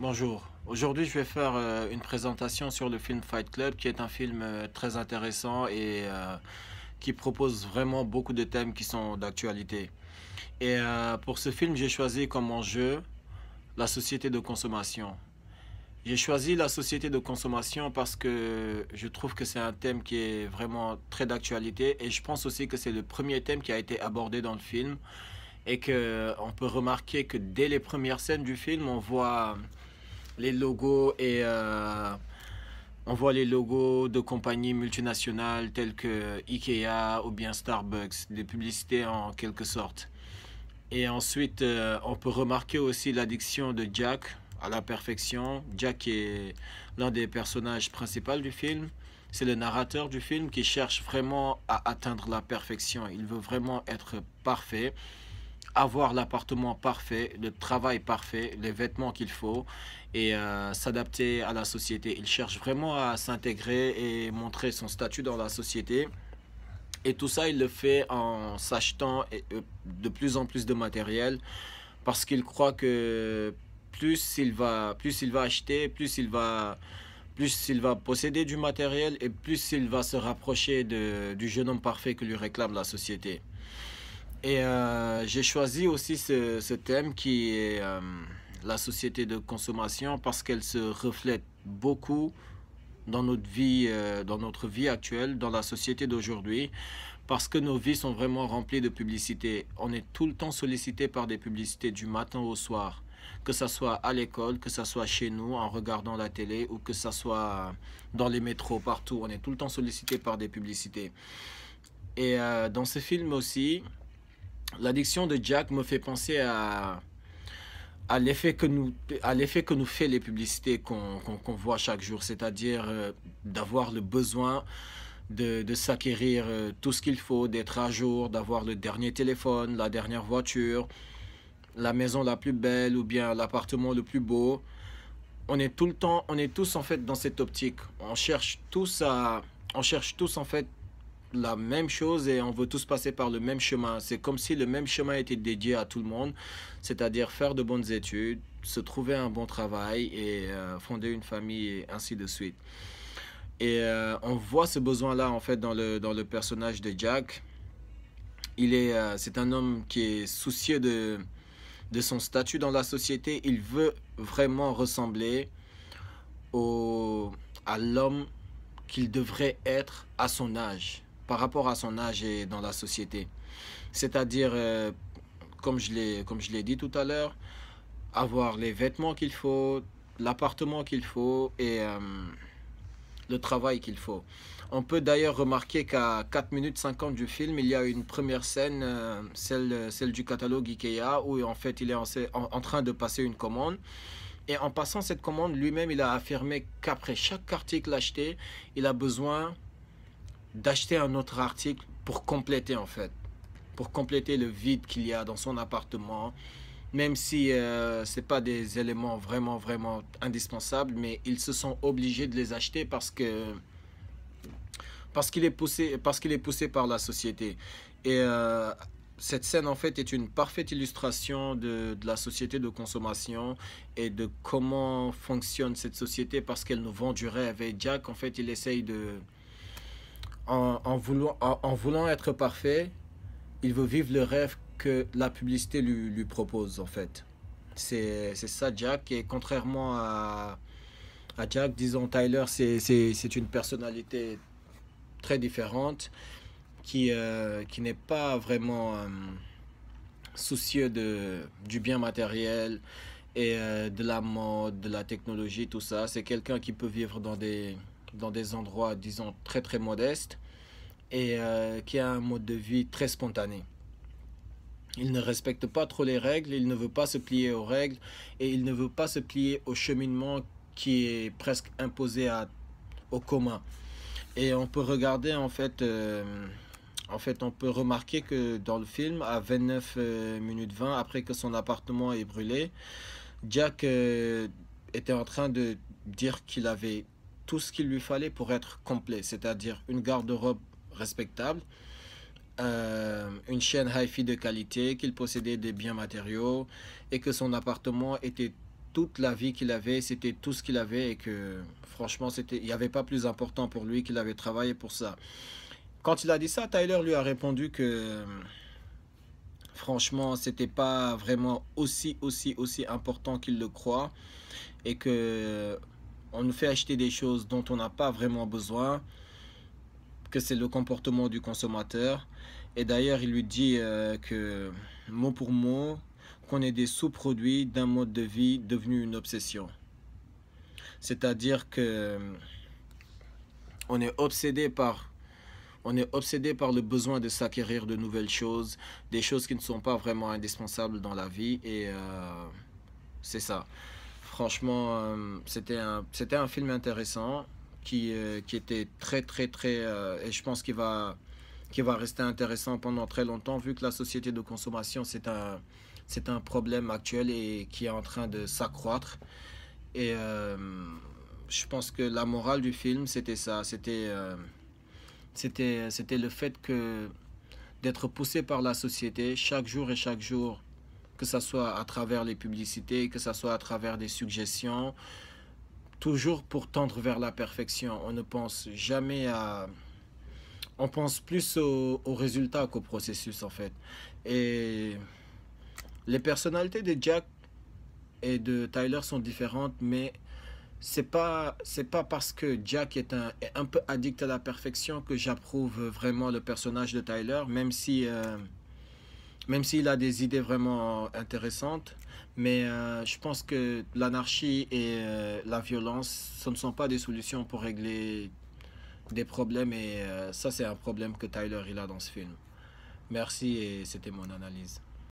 Bonjour. Aujourd'hui, je vais faire euh, une présentation sur le film Fight Club, qui est un film euh, très intéressant et euh, qui propose vraiment beaucoup de thèmes qui sont d'actualité. Et pour ce film, j'ai choisi comme enjeu la société de consommation. J'ai choisi la société de consommation parce que je trouve que c'est un thème qui est vraiment très d'actualité et je pense aussi que c'est le premier thème qui a été abordé dans le film et qu'on peut remarquer que dès les premières scènes du film, on voit les logos et euh, on voit les logos de compagnies multinationales telles que Ikea ou bien Starbucks, des publicités en quelque sorte. Et ensuite, euh, on peut remarquer aussi l'addiction de Jack à la perfection. Jack est l'un des personnages principaux du film. C'est le narrateur du film qui cherche vraiment à atteindre la perfection. Il veut vraiment être parfait avoir l'appartement parfait, le travail parfait, les vêtements qu'il faut et euh, s'adapter à la société. Il cherche vraiment à s'intégrer et montrer son statut dans la société. Et tout ça, il le fait en s'achetant euh, de plus en plus de matériel parce qu'il croit que plus il va, plus il va acheter, plus il va, plus il va posséder du matériel et plus il va se rapprocher du jeune homme parfait que lui réclame la société. Et euh, j'ai choisi aussi ce, thème qui est euh, la société de consommation parce qu'elle se reflète beaucoup dans notre vie, euh, dans notre vie actuelle, dans la société d'aujourd'hui, parce que nos vies sont vraiment remplies de publicités. On est tout le temps sollicité par des publicités du matin au soir, que ce soit à l'école, que ce soit chez nous en regardant la télé ou que ce soit dans les métros, partout. On est tout le temps sollicité par des publicités. Et dans ce film aussi, L'addiction de Jack me fait penser à, à l'effet que nous à l'effet que nous fait les publicités qu'on voit chaque jour c'est-à-dire euh, d'avoir le besoin de, s'acquérir euh, tout ce qu'il faut d'être à jour d'avoir le dernier téléphone la dernière voiture la maison la plus belle ou bien l'appartement le plus beau on est tout le temps on est tous en fait dans cette optique on cherche tous à on cherche tous en fait la même chose et on veut tous passer par le même chemin. C'est comme si le même chemin était dédié à tout le monde, c'est-à-dire faire de bonnes études, se trouver un bon travail et euh, fonder une famille et ainsi de suite. Et euh, on voit ce besoin-là en fait dans le, personnage de Jack. Euh, c'est un homme qui est soucieux de, son statut dans la société. Il veut vraiment ressembler à l'homme qu'il devrait être à son âge par rapport à son âge et dans la société. C'est-à-dire, euh, comme je l'ai dit tout à l'heure, avoir les vêtements qu'il faut, l'appartement qu'il faut et euh, le travail qu'il faut. On peut d'ailleurs remarquer qu'à 4 minutes 50 du film, il y a une première scène, euh, celle, celle du catalogue Ikea, où en fait il est en, en train de passer une commande. Et en passant cette commande, lui-même, il a affirmé qu'après chaque article acheté, il a besoin d'acheter un autre article pour compléter en fait, pour compléter le vide qu'il y a dans son appartement, même si euh, c'est ce n'est pas des éléments vraiment, vraiment indispensables, mais ils se sont obligés de les acheter parce que parce qu'il est poussé parce qu'il est poussé par la société et euh, cette scène en fait est une parfaite illustration de, de, la société de consommation et de comment fonctionne cette société parce qu'elle nous vend du rêve et Jack en fait il essaye de en, voulant, en, voulant, être parfait, il veut vivre le rêve que la publicité lui, propose, en fait. C'est ça, Jack. Et contrairement à, à Jack, disons, Tyler, c'est une personnalité très différente qui, euh, qui n'est pas vraiment euh, soucieux de, du bien matériel et euh, de la mode, de la technologie, tout ça. C'est quelqu'un qui peut vivre dans des dans des endroits, disons, très très modestes et euh, qui a un mode de vie très spontané. Il ne respecte pas trop les règles, il ne veut pas se plier aux règles et il ne veut pas se plier au cheminement qui est presque imposé à, au commun. Et on peut regarder en fait, euh, en fait, on peut remarquer que dans le film, à 29 euh, minutes 20 après que son appartement est brûlé, Jack était en train de dire qu'il avait tout ce qu'il lui fallait pour être complet, c'est-à-dire une garde-robe respectable, euh, une chaîne hi-fi de qualité, qu'il possédait des biens matériaux et que son appartement était toute la vie qu'il avait, c'était tout ce qu'il avait et que franchement, c'était, il n'y avait pas plus important pour lui qu'il avait travaillé pour ça. Quand il a dit ça, Tyler lui a répondu que franchement, c'était pas vraiment aussi, aussi, aussi important qu'il le croit et que on nous fait acheter des choses dont on n'a pas vraiment besoin, que c'est le comportement du consommateur. Et d'ailleurs, il lui dit euh, que mot pour mot, qu'on est des sous-produits d'un mode de vie devenu une obsession. C'est-à-dire que on est obsédé par on est obsédé par le besoin de s'acquérir de nouvelles choses, des choses qui ne sont pas vraiment indispensables dans la vie et euh, c'est ça franchement, euh, c'était un, un film intéressant euh, qui, était très, très, très. Euh, et je pense qu'il va, va rester intéressant pendant très longtemps, vu que la société de consommation, c'est un, un problème actuel et qui est en train de s'accroître. Et je pense que la morale du film, c'était ça. C'était, c'était, c'était le fait que d'être poussé par la société chaque jour et chaque jour que ce soit à travers les publicités, que ce soit à travers des suggestions, toujours pour tendre vers la perfection. On ne pense jamais à... On pense plus au, résultat qu'au processus en fait. Et les personnalités de Jack et de Tyler sont différentes, mais c'est pas c'est pas parce que Jack est un, est un peu addict à la perfection que j'approuve vraiment le personnage de Tyler, même si... Euh, même s'il a des idées vraiment intéressantes. Mais euh, je pense que l'anarchie et euh, la violence, ce ne sont pas des solutions pour régler des problèmes. Et euh, ça, c'est un problème que Tyler il a dans ce film. Merci et c'était mon analyse.